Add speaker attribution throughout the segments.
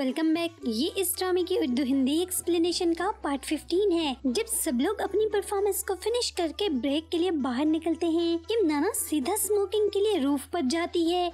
Speaker 1: welcome back ये इस ड्रामे की उर्दू हिंदी एक्सप्लेनेशन का पार्ट 15 है जब सब लोग अपनी परफॉर्मेंस को फिनिश करके ब्रेक के लिए बाहर निकलते हैं किम नाना सीधा स्मोकिंग के लिए रूफ पर जाती है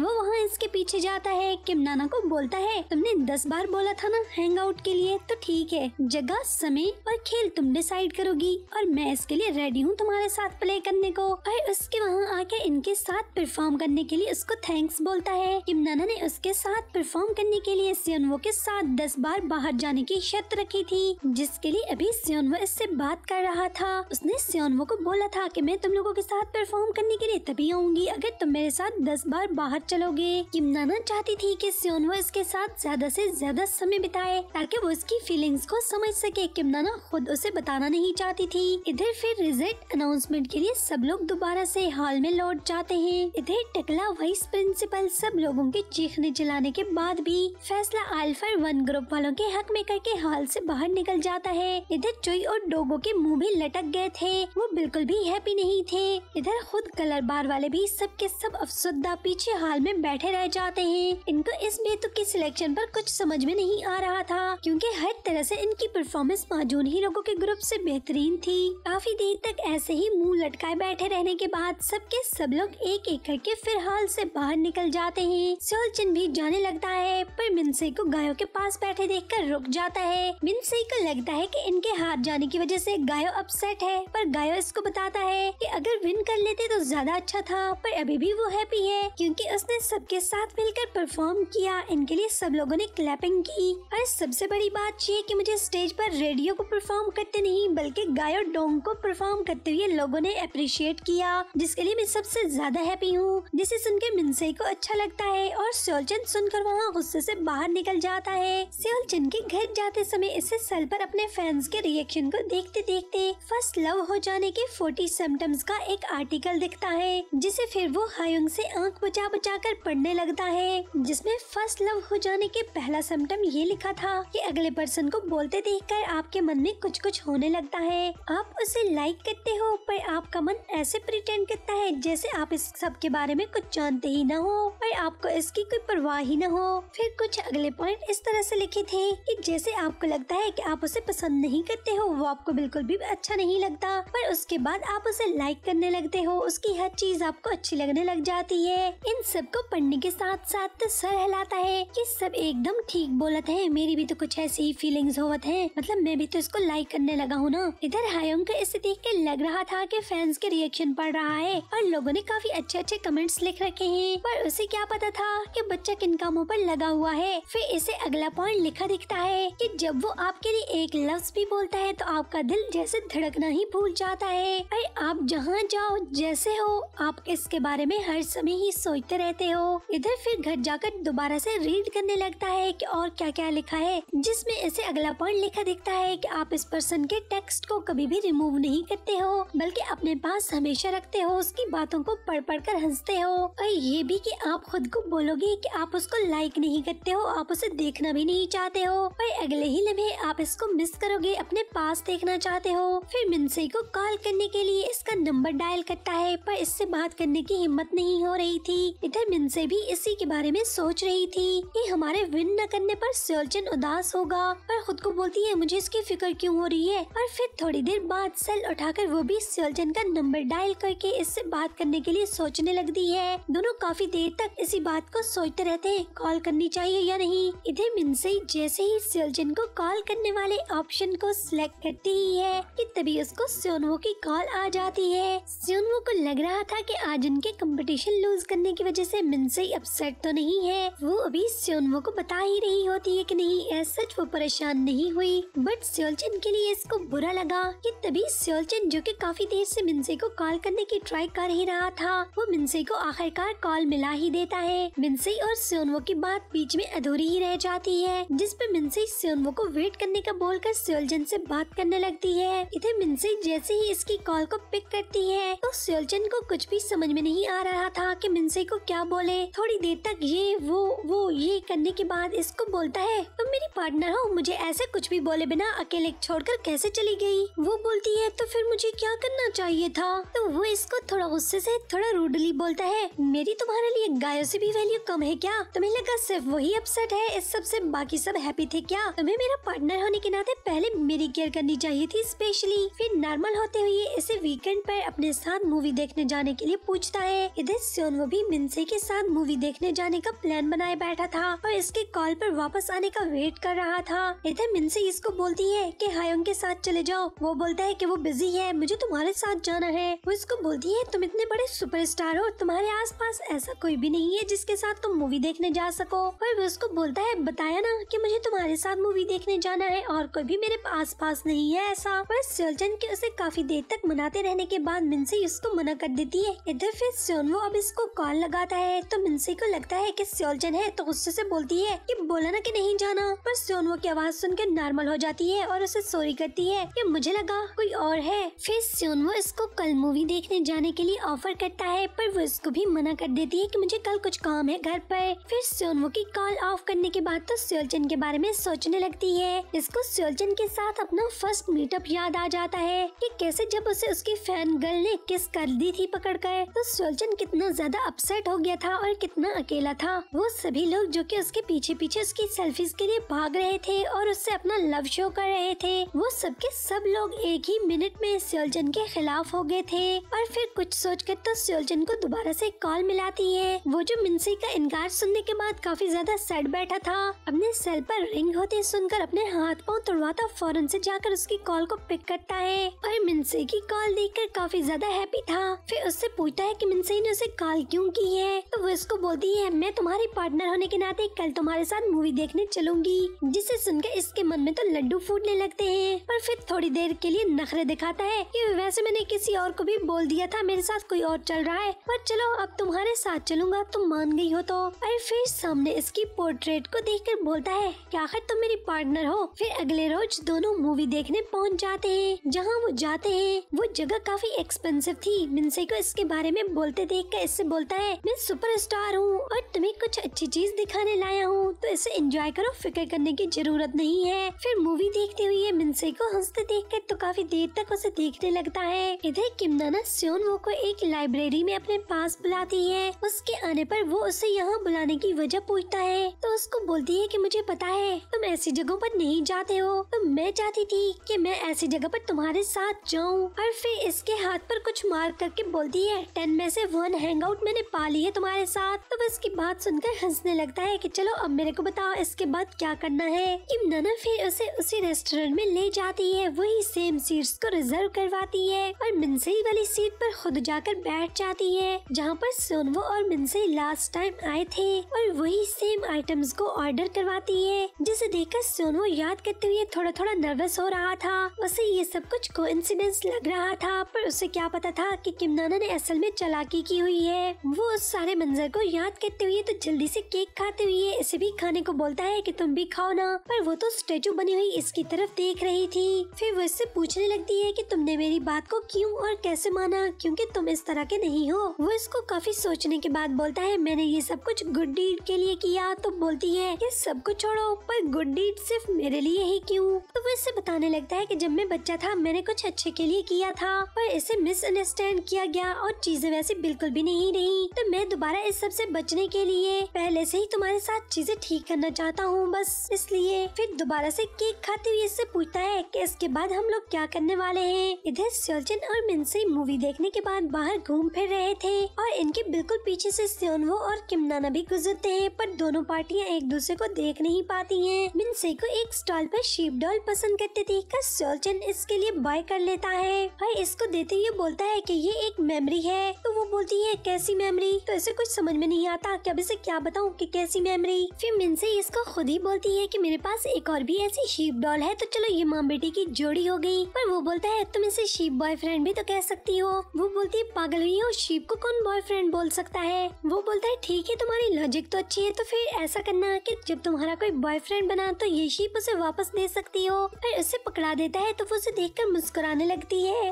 Speaker 1: वो वहाँ इसके पीछे जाता है किम नाना को बोलता है तुमने दस बार बोला था ना हैंग आउट के लिए तो ठीक है जगह समय और खेल तुम डिसाइड करोगी और मैं इसके लिए रेडी हूँ तुम्हारे साथ प्ले करने को और उसके वहाँ आके इनके साथ परफॉर्म करने के लिए उसको थैंक्स बोलता है किम नाना ने उसके साथ परफॉर्म करने के लिए सियोनवो के साथ दस बार बाहर जाने की शर्त रखी थी जिसके लिए अभी सियोनवो इससे बात कर रहा था उसने सियोनवो को बोला था कि मैं तुम लोगों के साथ परफॉर्म करने के लिए तभी आऊंगी अगर तुम मेरे साथ दस बार बाहर चलोगे किम नाना चाहती थी कि सियोनवो इसके साथ ज्यादा से ज्यादा समय बिताए ताकि वो इसकी फीलिंग्स को समझ सके किम नाना खुद उसे बताना नहीं चाहती थी इधर फिर रिजल्ट अनाउंसमेंट के लिए सब लोग दोबारा से हॉल में लौट जाते हैं इधर टकला वाइस प्रिंसिपल सब लोगों के चीखने चिल्लाने के बाद भी फैसला आल्फर वन ग्रुप वालों के हक में करके हॉल से बाहर निकल जाता है इधर चुई और डोगो के मुंह भी लटक गए थे वो बिल्कुल भी हैप्पी नहीं थे इधर खुद कलर बार वाले भी सबके सब अफसुद्दा पीछे हाल में बैठे रह जाते हैं इनको इस बेतुकी सिलेक्शन पर कुछ समझ में नहीं आ रहा था क्योंकि हर तरह से इनकी परफॉर्मेंस माजून ही लोगों के ग्रुप से बेहतरीन थी काफी देर तक ऐसे ही मुंह लटकाए बैठे रहने के बाद सबके सब लोग एक एक करके फिर हाल से बाहर निकल जाते हैं सोलचिन भी जाने लगता है पर मिनसे को गायों के पास बैठे देखकर रुक जाता है मिनसई को लगता है कि इनके हाथ जाने की वजह से गायो अपसेट है पर गायो इसको बताता है कि अगर विन कर लेते तो ज्यादा अच्छा था पर अभी भी वो हैप्पी है क्योंकि उसने सबके साथ मिलकर परफॉर्म किया इनके लिए सब लोगों ने क्लैपिंग की और सबसे बड़ी बात ये कि मुझे स्टेज पर रेडियो को परफॉर्म करते नहीं बल्कि गायो डोंग को परफॉर्म करते हुए लोगों ने अप्रिशिएट किया जिसके लिए मैं सबसे ज्यादा हैप्पी हूँ जिसे सुनकर मिनसई को अच्छा लगता है और सोलचंद सुनकर वहाँ गुस्से ऐसी बाहर निकल निकल जाता है सियोल चिन के घर जाते समय इसे सेल पर अपने फैंस के रिएक्शन को देखते देखते फर्स्ट लव हो जाने के 40 सिम्टम्स का एक आर्टिकल दिखता है जिसे फिर वो हायुंग से आंख बचा बचा कर पढ़ने लगता है जिसमें फर्स्ट लव हो जाने के पहला सिम्टम ये लिखा था कि अगले पर्सन को बोलते कर आपके मन में कुछ कुछ होने लगता है आप उसे लाइक करते हो पर आपका मन ऐसे प्रिटेंड करता है जैसे आप इस सब के बारे में कुछ जानते ही न हो पर आपको इसकी कोई परवाह ही न हो फिर कुछ अगले पॉइंट इस तरह से लिखे थे कि जैसे आपको लगता है कि आप उसे पसंद नहीं करते हो वो आपको बिल्कुल भी अच्छा नहीं लगता पर उसके बाद आप उसे लाइक करने लगते हो उसकी हर चीज आपको अच्छी लगने लग जाती है इन सब को पढ़ने के साथ साथ सर हिलाता है ये सब एकदम ठीक बोलते हैं मेरी भी तो कुछ ऐसी ही फीलिंग्स होवत है मतलब मैं भी तो इसको लाइक करने लगा हूँ ना इधर हायोंग का इसे देख के लग रहा था की फैंस के रिएक्शन पड़ रहा है और लोगो ने काफी अच्छे अच्छे कमेंट्स लिख रखे है पर उसे क्या पता था की बच्चा किन कामों पर लगा हुआ है फिर में इसे अगला पॉइंट लिखा दिखता है कि जब वो आपके लिए एक लफ्ज भी बोलता है तो आपका दिल जैसे धड़कना ही भूल जाता है अरे आप जहाँ जाओ जैसे हो आप इसके बारे में हर समय ही सोचते रहते हो इधर फिर घर जाकर दोबारा से रीड करने लगता है कि और क्या क्या लिखा है जिसमें इसे अगला पॉइंट लिखा दिखता है कि आप इस पर्सन के टेक्स्ट को कभी भी रिमूव नहीं करते हो बल्कि अपने पास हमेशा रखते हो उसकी बातों को पढ़ पढ़ कर हंसते हो और ये भी कि आप खुद को बोलोगे कि आप उसको लाइक नहीं करते हो आप उसे देखना भी नहीं चाहते हो पर अगले ही लम्हे आप इसको मिस करोगे अपने पास देखना चाहते हो फिर मिनसई को कॉल करने के लिए इसका नंबर डायल करता है पर इससे बात करने की हिम्मत नहीं हो रही थी इधर मिनसे भी इसी के बारे में सोच रही थी कि हमारे विन न करने पर सोलचन उदास होगा पर खुद को बोलती है मुझे इसकी फिक्र क्यों हो रही है और फिर थोड़ी देर बाद सेल उठाकर वो भी सोलचन का नंबर डायल करके इससे बात करने के लिए सोचने लगती है दोनों काफी देर तक इसी बात को सोचते रहते हैं कॉल करनी चाहिए या नहीं ही इधर मिनसई जैसे ही सिलजन को कॉल करने वाले ऑप्शन को सिलेक्ट करती ही है कि तभी उसको सोनवो की कॉल आ जाती है सोनवो को लग रहा था कि आज उनके कंपटीशन लूज करने की वजह से मिनसई अपसेट तो नहीं है वो अभी सोनवो को बता ही रही होती है कि नहीं सच वो परेशान नहीं हुई बट सियोलचिन के लिए इसको बुरा लगा कि तभी सियोलचन जो कि काफी देर से मिनसई को कॉल करने की ट्राई कर ही रहा था वो मिनसई को आखिरकार कॉल मिला ही देता है मिनसे और सोनवो की बात बीच में अधूरी ही रह जाती है जिसपे मिनसे सियोनवो को वेट करने का बोलकर सियोलजन से बात करने लगती है इधर मिनसे जैसे ही इसकी कॉल को पिक करती है तो सियोलजन को कुछ भी समझ में नहीं आ रहा था कि मिनसे को क्या बोले थोड़ी देर तक ये वो वो ये करने के बाद इसको बोलता है तुम तो मेरी पार्टनर हो मुझे ऐसे कुछ भी बोले बिना अकेले कर कैसे चली गयी वो बोलती है तो फिर मुझे क्या करना चाहिए था तो वो इसको थोड़ा गुस्से ऐसी थोड़ा रूडली बोलता है मेरी तुम्हारे लिए गायों से भी वैल्यू कम है क्या तुम्हें लगा सिर्फ वही अपसेट है इस सब से बाकी सब हैप्पी थे क्या तुम्हें मेरा पार्टनर होने के नाते पहले मेरी केयर करनी चाहिए थी स्पेशली फिर नॉर्मल होते हुए इसे वीकेंड पर अपने साथ मूवी देखने जाने के लिए पूछता है इधर वो भी मिनसे के साथ मूवी देखने जाने का प्लान बनाए बैठा था और इसके कॉल पर वापस आने का वेट कर रहा था इधर मिनसे इसको बोलती है की हायोंग के साथ चले जाओ वो बोलता है की वो बिजी है मुझे तुम्हारे साथ जाना है वो इसको बोलती है तुम इतने बड़े स्टार हो तुम्हारे पास ऐसा कोई भी नहीं है जिसके साथ तुम मूवी देखने जा सको और वो उसको बोलता है बताया ना कि मुझे तुम्हारे साथ मूवी देखने जाना है और कोई भी मेरे आस पास नहीं है ऐसा पर स्योलजन के उसे काफी देर तक मनाते रहने के बाद मिनसी उसको मना कर देती है इधर फिर सोनवो अब इसको कॉल लगाता है तो मिनसी को लगता है की स्योलजन है तो गुस्से ऐसी बोलती है की बोला ना की नहीं जाना पर सोनवो की आवाज सुनकर नॉर्मल हो जाती है और उसे सोरी करती है की मुझे लगा कोई और है फिर सोनवो इसको कल मूवी देखने जाने के लिए ऑफर करता है पर वो इसको भी मना कर देती है की मुझे कल कुछ काम है घर पर फिर सोनवो की कॉल ऑफ कर करने के बाद तो स्योलचन के बारे में सोचने लगती है इसको स्योलचन के साथ अपना फर्स्ट मीटअप याद आ जाता है कि कैसे जब उसे उसकी फैन गर्ल ने किस कर दी थी पकड़ कर तो स्योलचन कितना ज्यादा अपसेट हो गया था और कितना अकेला था वो सभी लोग जो की उसके पीछे पीछे उसकी सेल्फीज के लिए भाग रहे थे और उससे अपना लव शो कर रहे थे वो सबके सब लोग एक ही मिनट में सियोलचन के खिलाफ हो गए थे और फिर कुछ सोच कर तो सियोलचन को दोबारा से कॉल मिलाती है वो जो मिन्सी का इनकार सुनने के बाद काफी ज्यादा सेट बैठ बैठा था अपने सेल पर रिंग होते सुनकर अपने हाथ पाँव तोड़वाता फौरन से जाकर उसकी कॉल को पिक करता है और मिनसे की कॉल देखकर काफी ज्यादा हैप्पी था फिर उससे पूछता है कि मिनसे ने उसे कॉल क्यों की है तो वो इसको बोलती है मैं तुम्हारी पार्टनर होने के नाते कल तुम्हारे साथ मूवी देखने चलूंगी जिसे सुनकर इसके मन में तो लड्डू फूटने लगते हैं पर फिर थोड़ी देर के लिए नखरे दिखाता है की वैसे मैंने किसी और को भी बोल दिया था मेरे साथ कोई और चल रहा है पर चलो अब तुम्हारे साथ चलूंगा तुम मान गई हो तो अरे फिर सामने इसकी पोर्ट्रेट रेड को देखकर बोलता है कि आखिर तुम मेरी पार्टनर हो फिर अगले रोज दोनों मूवी देखने पहुंच जाते हैं जहां वो जाते हैं वो जगह काफी एक्सपेंसिव थी मिनसे को इसके बारे में बोलते देख कर इससे बोलता है मैं सुपर स्टार हूँ और तुम्हें कुछ अच्छी चीज दिखाने लाया हूँ तो इसे एंजॉय करो फिक्र करने की जरूरत नहीं है फिर मूवी देखते हुए मिनसे को हंसते देख कर तो काफी देर तक उसे देखने लगता है इधर किमनाना सियोन वो को एक लाइब्रेरी में अपने पास बुलाती है उसके आने पर वो उसे यहाँ बुलाने की वजह पूछता है तो उस उसको बोलती है कि मुझे पता है तुम ऐसी जगहों पर नहीं जाते हो तो मैं चाहती थी कि मैं ऐसी जगह पर तुम्हारे साथ जाऊं और फिर इसके हाथ पर कुछ मार करके बोलती है टेन में से वन हैंग मैंने पा ली है तुम्हारे साथ तो बस की बात सुनकर हंसने लगता है कि चलो अब मेरे को बताओ इसके बाद क्या करना है कि नना फिर उसे उसी रेस्टोरेंट में ले जाती है वही सेम सीट को रिजर्व करवाती है और मिनसई वाली सीट पर खुद जाकर बैठ जाती है जहाँ पर सोनवो और मिनसई लास्ट टाइम आए थे और वही सेम आइटम्स उसको ऑर्डर करवाती है जिसे देखकर सोनू याद करते हुए थोड़ा थोड़ा नर्वस हो रहा था उसे ये सब कुछ को लग रहा था पर उसे क्या पता था कि किमनाना ने असल में चलाकी की हुई है वो उस सारे मंजर को याद करते हुए तो जल्दी से केक खाते हुए इसे भी खाने को बोलता है कि तुम भी खाओ ना पर वो तो स्टेचू बनी हुई इसकी तरफ देख रही थी फिर वो इससे पूछने लगती है कि तुमने मेरी बात को क्यों और कैसे माना क्योंकि तुम इस तरह के नहीं हो वो इसको काफी सोचने के बाद बोलता है मैंने ये सब कुछ गुड डीड के लिए किया तो बोल बोलती है ये सब कुछ छोड़ो पर गुड डीड सिर्फ मेरे लिए ही क्यों तो वो इससे बताने लगता है कि जब मैं बच्चा था मैंने कुछ अच्छे के लिए किया था पर इसे मिसअंडरस्टैंड किया गया और चीजें वैसे बिल्कुल भी नहीं रही तो मैं दोबारा इस सब से बचने के लिए पहले से ही तुम्हारे साथ चीजें ठीक करना चाहता हूँ बस इसलिए फिर दोबारा से केक खाते हुए इससे पूछता है कि इसके बाद हम लोग क्या करने वाले हैं इधर सियोलचन और मिनसे मूवी देखने के बाद बाहर घूम फिर रहे थे और इनके बिल्कुल पीछे ऐसी सियोनवो और किमनाना भी गुजरते हैं पर दोनों पार्टी लड़कियां एक दूसरे को देख नहीं पाती हैं मिनसे को एक स्टॉल पर शीप डॉल पसंद करते देख कर सोलचन इसके लिए बाय कर लेता है और इसको देते हुए बोलता है की ये एक मेमोरी है तो वो बोलती है कैसी मेमोरी तो इसे कुछ समझ में नहीं आता कि अब इसे क्या बताऊँ की कैसी मेमोरी फिर मिनसे इसको खुद ही बोलती है की मेरे पास एक और भी ऐसी शीप डॉल है तो चलो ये माँ बेटी की जोड़ी हो गयी पर वो बोलता है तुम इसे शीप बॉयफ्रेंड भी तो कह सकती हो वो बोलती है पागल हुई हो शीप को कौन बॉयफ्रेंड बोल सकता है वो बोलता है ठीक है तुम्हारी लॉजिक तो अच्छी है तो फिर ऐसा करना कि जब तुम्हारा कोई बॉयफ्रेंड बना तो ये शीप उसे वापस दे सकती हो फिर उसे पकड़ा देता है तो वो उसे देख कर मुस्कुराने लगती है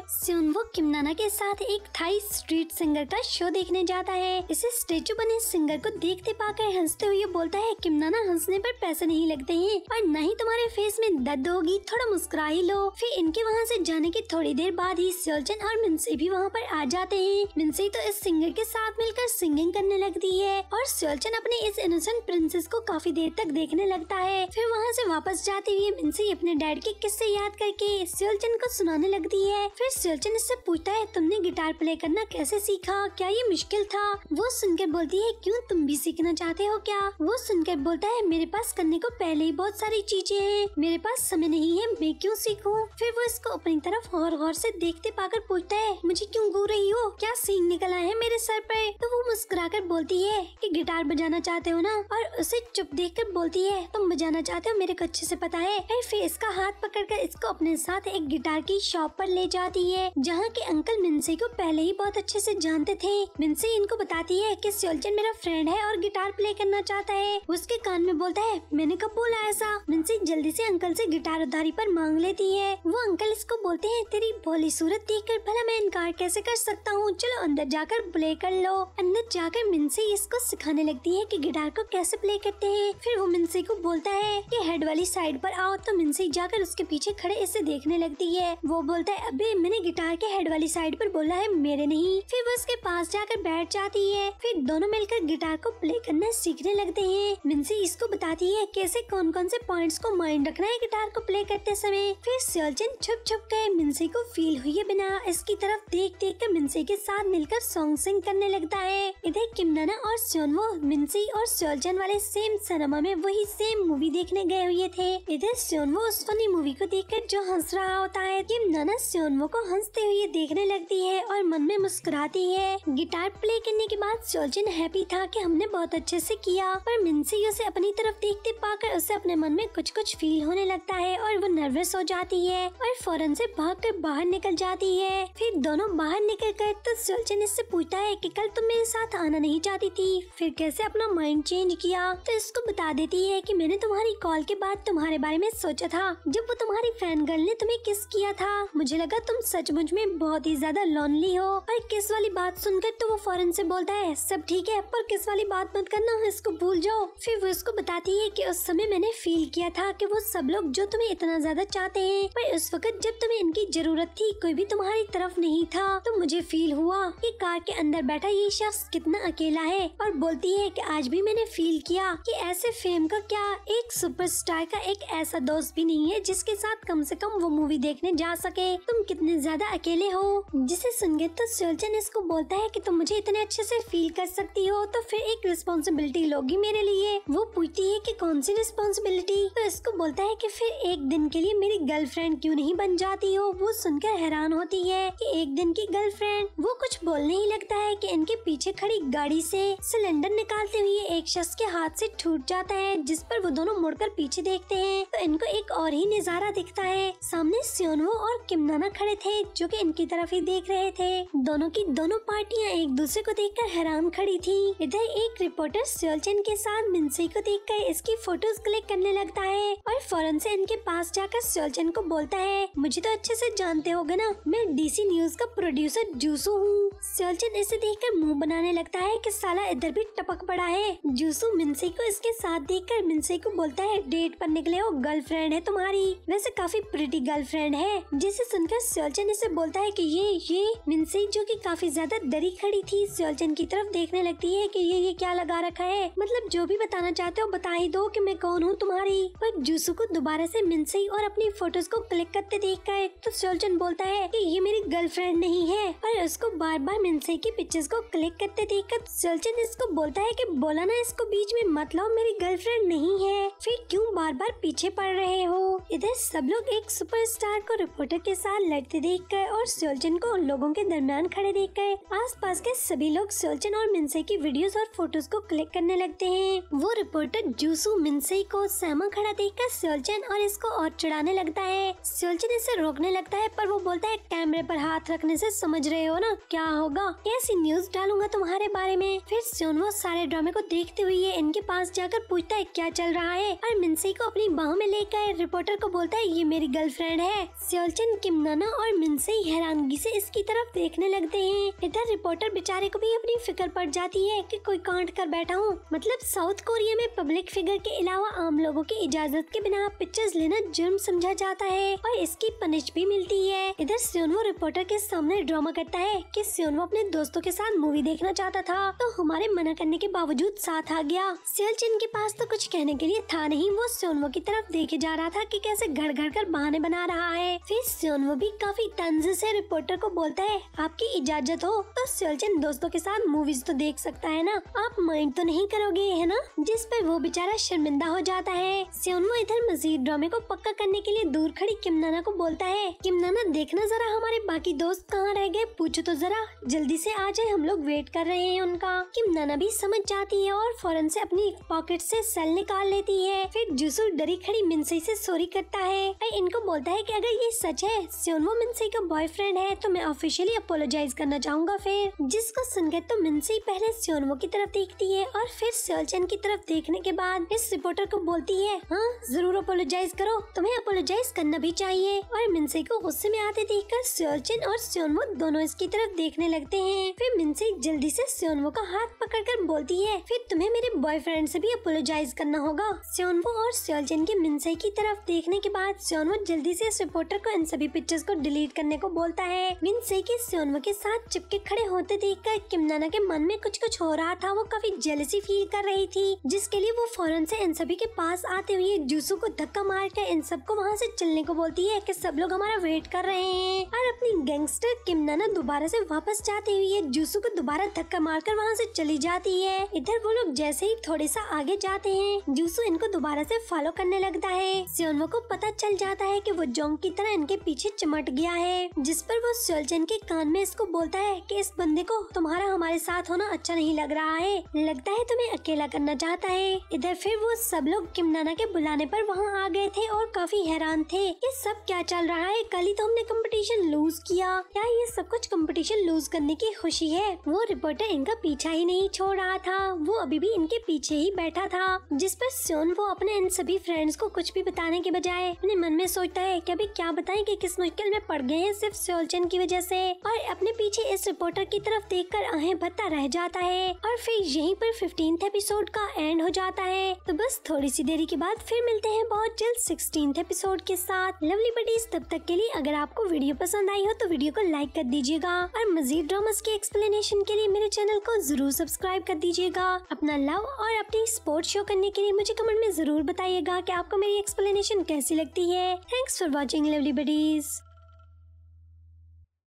Speaker 1: वो किमनाना के साथ एक थाई स्ट्रीट सिंगर का शो देखने जाता है इसे स्टेचू बने सिंगर को देखते पाकर हंसते हुए बोलता है किमनाना हंसने पर पैसे नहीं लगते हैं और न ही तुम्हारे फेस में दर्द होगी थोड़ा मुस्कुरा ही लो फिर इनके वहाँ से जाने की थोड़ी देर बाद ही सियोलचन और मिनसी भी वहाँ पर आ जाते हैं मिनसी तो इस सिंगर के साथ मिलकर सिंगिंग करने लगती है और सियोलचन अपने इस इनोसेंट प्रिंसेस उसको काफी देर तक देखने लगता है फिर वहाँ से वापस जाती हुई मिनसी अपने डैड के किस्से याद करके सियोलचन को सुनाने लगती है फिर सियोलचन इससे पूछता है तुमने गिटार प्ले करना कैसे सीखा क्या ये मुश्किल था वो सुनकर बोलती है क्यूँ तुम भी सीखना चाहते हो क्या वो सुनकर बोलता है मेरे पास करने को पहले ही बहुत सारी चीजें हैं मेरे पास समय नहीं है मैं क्यों सीखूं फिर वो इसको अपनी तरफ और गौर से देखते पाकर पूछता है मुझे क्यों गो रही हो क्या सींग निकला है मेरे सर पर तो वो मुस्कुराकर बोलती है कि गिटार बजाना चाहते हो ना और उसे चुप देखकर बोलती है तुम बजाना चाहते हो मेरे को अच्छे से पता है फिर फिर इसका हाथ पकड़कर इसको अपने साथ एक गिटार की शॉप पर ले जाती है जहाँ के अंकल मिनसे को पहले ही बहुत अच्छे से जानते थे मिनसे इनको बताती है कि सोल्जन मेरा फ्रेंड है और गिटार प्ले करना चाहता है उसके कान में बोलता है मैंने कब बोला ऐसा मिनसे जल्दी से अंकल से गिटार उधारी पर मांग लेती है वो अंकल इसको बोलते है तेरी भोली सूरत देख कर भला मैं इनकार कैसे कर सकता हूँ चलो अंदर जाकर प्ले कर लो अंदर जाकर मिनसे इसको सिखाने लगती है की गिटार को कैसे प्ले कर देखते हैं फिर वो मिनसी को बोलता है कि हेड वाली साइड पर आओ तो मिनसी जाकर उसके पीछे खड़े इसे देखने लगती है वो बोलता है अबे मैंने गिटार के हेड वाली साइड पर बोला है मेरे नहीं फिर वो उसके पास जाकर बैठ जाती है फिर दोनों मिलकर गिटार को प्ले करना सीखने लगते है मिनसी इसको बताती है कैसे कौन कौन से पॉइंट को माइंड रखना है गिटार को प्ले करते समय फिर सियालचन छुप छुप कर मिनसी को फील है बिना इसकी तरफ देख देख कर मिनसी के साथ मिलकर सॉन्ग सिंग करने लगता है इधर किमनाना और सोनवो मिनसी और सियोलचन वाले से सेम सिनेमा में वही सेम मूवी देखने गए हुए थे इधर सोनवो उस फनी मूवी को देखकर जो हंस रहा होता है किम नाना सोनवो को हंसते हुए देखने लगती है और मन में मुस्कुराती है गिटार प्ले करने के बाद सोजिन हैप्पी था कि हमने बहुत अच्छे से किया पर मिनसी उसे अपनी तरफ देखते पाकर उसे अपने मन में कुछ कुछ फील होने लगता है और वो नर्वस हो जाती है और फौरन से भागकर बाहर निकल जाती है फिर दोनों बाहर निकल कर तो सोजिन इससे पूछता है कि कल तुम तो मेरे साथ आना नहीं चाहती थी फिर कैसे अपना माइंड चेंज किया तो फिर तो उसको बता देती है कि मैंने तुम्हारी कॉल के बाद तुम्हारे बारे में सोचा था जब वो तुम्हारी फैन गर्ल ने तुम्हें किस किया था मुझे लगा तुम सचमुच में बहुत ही ज्यादा लोनली हो और किस वाली बात सुनकर तो वो फौरन से बोलता है सब ठीक है पर किस वाली बात मत करना इसको भूल जाओ फिर वो इसको बताती है की उस समय मैंने फील किया था की वो सब लोग जो तुम्हें इतना ज्यादा चाहते है पर उस वक्त जब तुम्हें इनकी जरूरत थी कोई भी तुम्हारी तरफ नहीं था तो मुझे फील हुआ की कार के अंदर बैठा ये शख्स कितना अकेला है और बोलती है की आज भी मैंने फील किया था कि ऐसे फेम का क्या एक सुपरस्टार का एक ऐसा दोस्त भी नहीं है जिसके साथ कम से कम वो मूवी देखने जा सके तुम कितने ज्यादा अकेले हो जिसे सुन गए तो सुलझन इसको बोलता है कि तुम मुझे इतने अच्छे से फील कर सकती हो तो फिर एक रिस्पॉन्सिबिलिटी लोगी मेरे लिए वो पूछती है की कौन सी रिस्पॉन्सिबिलिटी तो इसको बोलता है की फिर एक दिन के लिए मेरी गर्लफ्रेंड क्यूँ नहीं बन जाती हो वो सुनकर हैरान होती है की एक दिन की गर्लफ्रेंड वो कुछ बोलने ही लगता है की इनके पीछे खड़ी गाड़ी ऐसी सिलेंडर निकालते हुए एक शख्स के हाथ से छूट जाता है जिस पर वो दोनों मुड़कर पीछे देखते हैं तो इनको एक और ही नजारा दिखता है सामने सियोनवो और किमनाना खड़े थे जो कि इनकी तरफ ही देख रहे थे दोनों की दोनों पार्टियां एक दूसरे को देखकर हैरान खड़ी थी इधर एक रिपोर्टर सियोलचन के साथ मिनसे को कर इसकी फोटोज क्लिक करने लगता है और फौरन से इनके पास जाकर सियोलचन को बोलता है मुझे तो अच्छे से जानते हो ना मैं डीसी न्यूज का प्रोड्यूसर जूसू हूँ सियोलचन इसे कर मुँह बनाने लगता है की साला इधर भी टपक पड़ा है जूसू मिनसे को इसके साथ देखकर मिनसे को बोलता है डेट पर निकले हो गर्लफ्रेंड है तुम्हारी वैसे काफी प्रिटी गर्लफ्रेंड है जिसे सुनकर सियोलचन इसे बोलता है कि ये ये मिनसे जो कि काफी ज्यादा डरी खड़ी थी सियोलचन की तरफ देखने लगती है कि ये ये क्या लगा रखा है मतलब जो भी बताना चाहते हो बता ही दो कि मैं कौन हूँ तुम्हारी पर जूसू को दोबारा से मिनसे और अपनी फोटोज को क्लिक करते देखता है तो सियोलचन बोलता है कि ये मेरी गर्लफ्रेंड नहीं है पर उसको बार बार मिनसे की पिक्चर्स को क्लिक करते देख सियोलचन इसको बोलता है की बोला ना इसको बीच में मतलब मेरी गर्लफ्रेंड नहीं है फिर क्यों बार बार पीछे पड़ रहे हो इधर सब लोग एक सुपरस्टार को रिपोर्टर के साथ लड़ते देख कर और सोलचन को उन लोगों के दरमियान खड़े देख आस पास के सभी लोग सोलचन और मिनसे की वीडियो और फोटोज को क्लिक करने लगते है वो रिपोर्टर जूसू मिनसे को सामा खड़ा देख कर सोलचन और इसको और चढ़ाने लगता है सोलचन इसे रोकने लगता है पर वो बोलता है कैमरे पर हाथ रखने से समझ रहे हो ना क्या होगा कैसी न्यूज डालूंगा तुम्हारे बारे में फिर सोनवो सारे ड्रामे को देखते हुए इनके पास जाकर पूछता है क्या चल रहा है और मिनसी को अपनी बाहों में लेकर रिपोर्टर को बोलता है ये मेरी गर्लफ्रेंड है सियोलचन किमनाना और मिनसी हैरानगी से इसकी तरफ देखने लगते हैं इधर रिपोर्टर बेचारे को भी अपनी फिक्र पड़ जाती है कि कोई कांड कर बैठा हूँ मतलब साउथ कोरिया में पब्लिक फिगर के अलावा आम लोगों की इजाजत के बिना पिक्चर्स लेना जुर्म समझा जाता है और इसकी पनिश भी मिलती है इधर सियोनवो रिपोर्टर के सामने ड्रामा करता है की सियोनवो अपने दोस्तों के साथ मूवी देखना चाहता था तो हमारे मना करने के बावजूद साथ आ गया चल के पास तो कुछ कहने के लिए था नहीं वो सोनवो की तरफ देखे जा रहा था कि कैसे घड़ घड़ कर बहाने बना रहा है फिर सोनवो भी काफी तंज से रिपोर्टर को बोलता है आपकी इजाजत हो तो सेलचन दोस्तों के साथ मूवीज तो देख सकता है ना आप माइंड तो नहीं करोगे है ना जिस पर वो बेचारा शर्मिंदा हो जाता है सोनवो इधर मजीद ड्रामे को पक्का करने के लिए दूर खड़ी किमनाना को बोलता है किमनाना देखना जरा हमारे बाकी दोस्त कहाँ रह गए पूछो तो जरा जल्दी से आ जाए हम लोग वेट कर रहे हैं उनका किमनाना भी समझ जाती है और फौरन से अपनी एक पॉकेट से सेल निकाल लेती है फिर जुसू डरी खड़ी मिनसई से सॉरी करता है और इनको बोलता है कि अगर ये सच है सोनवो मिनसई का बॉयफ्रेंड है तो मैं ऑफिशियली अपोलोजाइज करना चाहूंगा फिर जिसको सुनकर तो मिनसई पहले सोनवो की तरफ देखती है और फिर सोलचन की तरफ देखने के बाद इस रिपोर्टर को बोलती है हाँ जरूर अपोलोजाइज करो तुम्हें अपोलोजाइज करना भी चाहिए और मिनसई को गुस्से में आते देख कर सियोलचन और सोनवो दोनों इसकी तरफ देखने लगते हैं फिर मिनसई जल्दी ऐसी सोनवो का हाथ कर बोलती है फिर तुम्हें मेरे बॉयफ्रेंड फ्रेंड से भी अपोलोजाइज करना होगा सियोनवो और सियोलजिन के मिनसई की तरफ देखने के बाद सियोनवो जल्दी से इस रिपोर्टर को इन सभी पिक्चर्स को डिलीट करने को बोलता है मिनसई के सियोनवो के साथ चिपके खड़े होते देख कर किमनाना के मन में कुछ कुछ हो रहा था वो काफी जेलसी फील कर रही थी जिसके लिए वो फौरन से इन सभी के पास आते हुए जूसू को धक्का मार कर इन सबको वहाँ से चलने को बोलती है की सब लोग हमारा वेट कर रहे हैं और अपनी गैंगस्टर किमनाना दोबारा से वापस जाते हुए जूसू को दोबारा धक्का मार कर वहाँ से चली जाती है इधर वो लोग जैसे ही थोड़े ओडिशा आगे जाते हैं जूसू इनको दोबारा से फॉलो करने लगता है सियोनवो को पता चल जाता है कि वो जोंग की तरह इनके पीछे चमट गया है जिस पर वो सोलचन के कान में इसको बोलता है कि इस बंदे को तुम्हारा हमारे साथ होना अच्छा नहीं लग रहा है लगता है तुम्हें अकेला करना चाहता है इधर फिर वो सब लोग किमनाना के बुलाने पर वहाँ आ गए थे और काफी हैरान थे ये सब क्या चल रहा है कल ही तो हमने कम्पिटिशन लूज किया क्या ये सब कुछ कम्पिटिशन लूज करने की खुशी है वो रिपोर्टर इनका पीछा ही नहीं छोड़ रहा था वो अभी भी इनके पीछे पीछे ही बैठा था जिस पर सियोन वो अपने इन सभी फ्रेंड्स को कुछ भी बताने के बजाय अपने मन में सोचता है कि अभी क्या बताएं कि किस मुश्किल में पड़ गए हैं सिर्फ स्योलचन की वजह से और अपने पीछे इस रिपोर्टर की तरफ देख कर आहें भत्ता रह जाता है और फिर यही आरोप फिफ्टीन एपिसोड का एंड हो जाता है तो बस थोड़ी सी देरी के बाद फिर मिलते हैं बहुत जल्द सिक्सटीन एपिसोड के साथ लवली बडीज तब तक के लिए अगर आपको वीडियो पसंद आई हो तो वीडियो को लाइक कर दीजिएगा और मजीद ड्रामा के एक्सप्लेनेशन के लिए मेरे चैनल को जरूर सब्सक्राइब कर दीजिएगा अपना लव और अपनी स्पोर्ट शो करने के लिए मुझे कमेंट में जरूर बताइएगा कि आपको मेरी एक्सप्लेनेशन कैसी लगती है thanks for watching lovely buddies